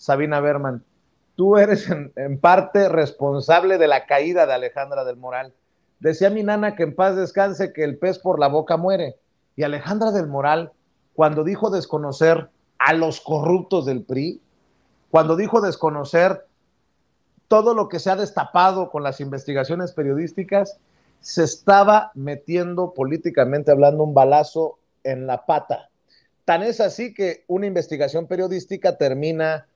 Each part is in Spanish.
Sabina Berman, tú eres en, parte responsable de la caída de Alejandra del Moral. Decía mi nana que en paz descanse que el pez por la boca muere. Y Alejandra del Moral, cuando dijo desconocer a los corruptos del PRI, cuando dijo desconocer todo lo que se ha destapado con las investigaciones periodísticas, se estaba metiendo políticamente hablando un balazo en la pata. Tan es así que una investigación periodística termina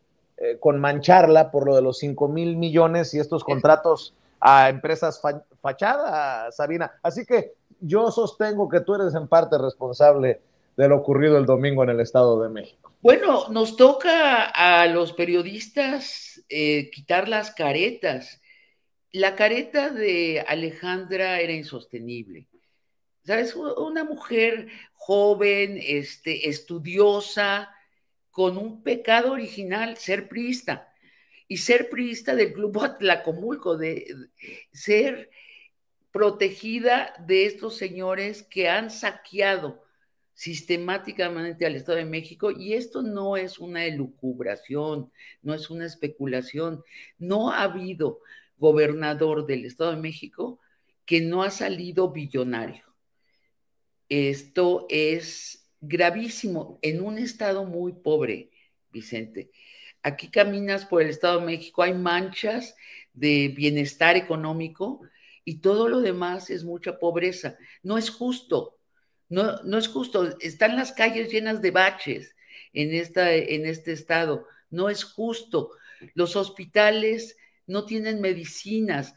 eh, con mancharla por lo de los 5 mil millones y estos eh. contratos a empresas fachadas, Sabina. Así que yo sostengo que tú eres en parte responsable de lo ocurrido el domingo en el Estado de México. Bueno, nos toca a los periodistas eh, quitar las caretas. La careta de Alejandra era insostenible. ¿Sabes? Una mujer joven, este, estudiosa, con un pecado original, ser priista. Y ser priista del Club Atlacomulco, comulgo de ser protegida de estos señores que han saqueado sistemáticamente al Estado de México y esto no es una elucubración, no es una especulación. No ha habido gobernador del Estado de México que no ha salido billonario. Esto es gravísimo, en un estado muy pobre, Vicente. Aquí caminas por el Estado de México, hay manchas de bienestar económico y todo lo demás es mucha pobreza. No es justo, no, no es justo. Están las calles llenas de baches en, esta, en este estado. No es justo. Los hospitales no tienen medicinas.